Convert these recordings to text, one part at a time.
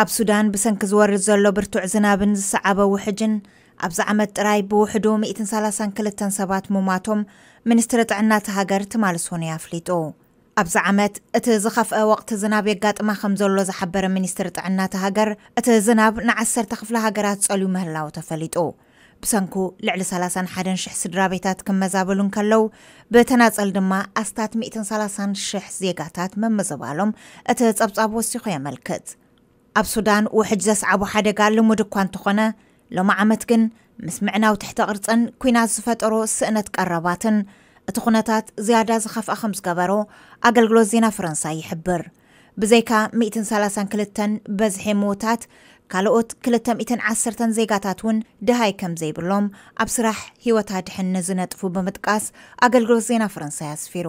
ኣብ ሱዳን ብሰንኪ ዝወርድ ዘሎ ብርቱዕ ዝናብን ዝሰዓበ ውሕጅን ኣብዚ ዓመት ጥራይ ብውሕዱ 132 ሰባት ሙማቶም ሚኒስትሪ ጥዕና እቲ ሃገር ትማል ሶንያ ኣፍሊጡ ኣብዚ ዓመት እቲ ዝኸፍአ ወቅቲ ዝናብ የጋጥማ ከም ዘሎ ዝሓበረ ሚኒስትሪ ጥዕና እቲ ሃገር እቲ ዝናብ ንዓሰርተ ክፍለ ሃገራት ጸልዩ ምህላው ተፈሊጡ ብሰንኩ ልዕሊ 31,000 ስድራ ቤታት ክመዛበሉን ከለው ብተናፀል ድማ ኣስታት 130,000 ዜጋታት መመዘባሎም እቲ ጸብጻብ ወሲኹ የመልክት ኣብ ሱዳን ውሕጅ ዘስዓቡ ሓደጋ ልሙድ እኳ እንተኾነ ሎሚ ዓመት ግን ምስ ምዕናው ትሕቲ ቅርፅን ኩናት ዝፈጠሮ ስእነት ቀረባትን እቲ ኩነታት ዝያዳ ዝኸፍአ ከም ዝገበሮ ኣገልግሎት ዜና ፈረንሳይ ይሕብር ብዘይካ 132 በዝሒ ምዉታት ካልኦት 210 ዜጋታት እውን ድሃይ ከም ዘይብሎም ኣብ ስራሕ ሂወታ ድሕኒ ዝነጥፉ ብምጥቃስ ኣገልግሎት ዜና ፈረንሳይ ኣስፊሩ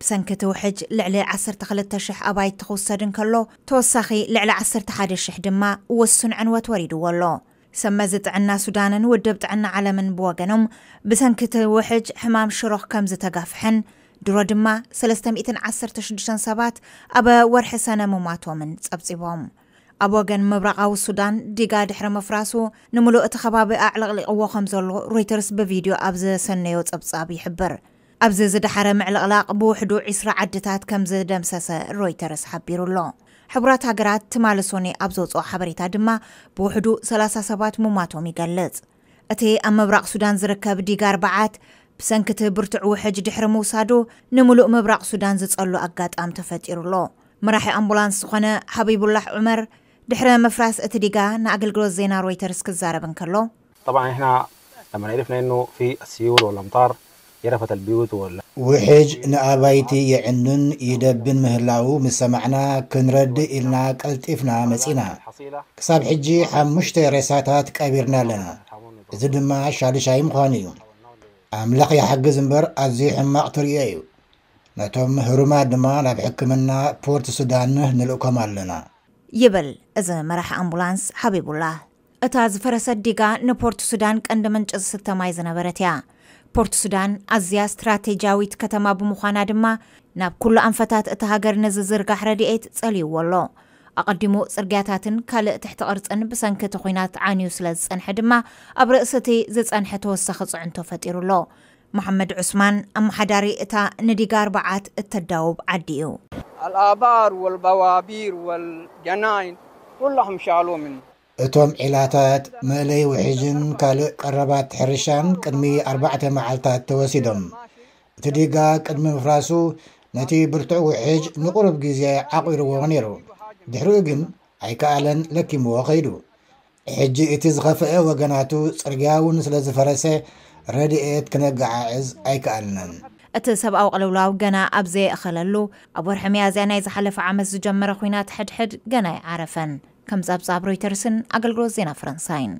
بسنكتو وحج لعلى عصر تخلت تشح أباي تخوص سادن كلو توساخي لعلى عصر تحاد الشح دما والسن عن واتواريد والو سمزت عنا سودانا ودبت عنا علما بوغنم بسنكتو وحج حمام شروخ كمزة تقافحن درو دما سلستم إتن عصر تشدشن سبات أبا ورح سنة مماتو من تسابسيبهم أبوغن مبرقا السودان ديقا دحر مفراسو نملو اتخبابي أعلق لقوة خمزولو رويترس بفيديو أبزا سنة يوتس أبصابي ኣብዚ ዝደሓረ ምዕልቕላቕ ብውሕዱ 20 ዓድታት ከም ዝደምሰሰ ሮይተርስ ሓቢሩ ኣሎ ሕቡራት ሃገራት ትማሊ ሶኒ ኣብ ዘውፅኦ ሓበሬታ ድማ ብውሕዱ 30 ሰባት ሙማቶም ይገልጽ እቲ ኣብ ምብራቕ ሱዳን ዝርከብ ዲጋር በዓት ብሰንኪቲ ብርቱዕ ውሕጅ ድሕሪ ምውሳዱ ንምሉእ ምብራቕ ሱዳን ዝጸሉ ኣጋጣሚ ተፈጢሩ ኣሎ መራሒ ኣምቡላንስ ዝኾነ ሓቢቡላሕ ዑመር ድሕሪ መፍራስ እቲ ዲጋ ንኣገልግሎት ዜና ሮይተርስ ክዛረብ እንከሎ طبعا احنا لما عرفنا انه في السيول والامطار يرفت البيوت ولا ውሕጅ ንኣባይቲ የዕኑን ይደብን ምህላው ምስ ሰማዕና ክንረድእ ኢልና ቀልጢፍና መጺና ክሳብ ሕጂ ሓሙሽተ ሬሳታት ቀቢርና ኣለና እዚ ድማ ሻልሻይ ምዃኑ እዩ ኣምላኽ ይሓግዝ እምበር ኣዝዩ ሕማቕ ትርእዮ እዩ ነቶም ህሩማት ድማ ናብ ሕክምና ፖርት ሱዳን ንልእኮም ኣለና ይብል እዚ መራሕ ኣምቡላንስ ሓቢቡላ እታ ዝፈረሰት ዲጋ ንፖርት ሱዳን ቀንዲ ምንጭ ዝስተ ማይ ዝነበረት እያ ፖርት ሱዳን ኣዝያ እስትራቴጂያዊት ከተማ ብምዃና ድማ ናብ ኩሉ ኣንፈታት እቲ ሃገር ነዚ ዝርጋሕ ረድኤት ጸልይዎ ኣሎ ኣቐዲሙ ጽርግያታትን ካልእ ትሕቲ ቅርፅን ብሰንኪ እቲ ኩናት ዓንዩ ስለ ዝጸንሐ ድማ ኣብ ርእሲ እቲ ዝጸንሐ ተወሳኺ ፅዕንቶ ፈጢሩ ኣሎ محمد عثمان أمحداري إتا نديقار بعات التداوب عديو الآبار والبوابير والجناين كلهم شالوا منه اتوم علاتات ملي وحجن كالو قربات حرشان قدمي اربعة معالتات توسيدم تديقا قدمي مفراسو نتي برتع وحج نقرب جيزي عقير وغنيرو دحرو اقن اي كالن لكي موغيدو حج اتي زغفئ وقناتو سرقاون سلز فرسي رديئت كنقع عز اي كالنن اتي سبع وقلو لاو قنا ابزي اخللو ابو رحمي ازياني زحلف عمز جمرا خوينات حد حد قنا عرفن ከም ሮይተርስን ኣገልግሎት ዜና ፈረንሳይን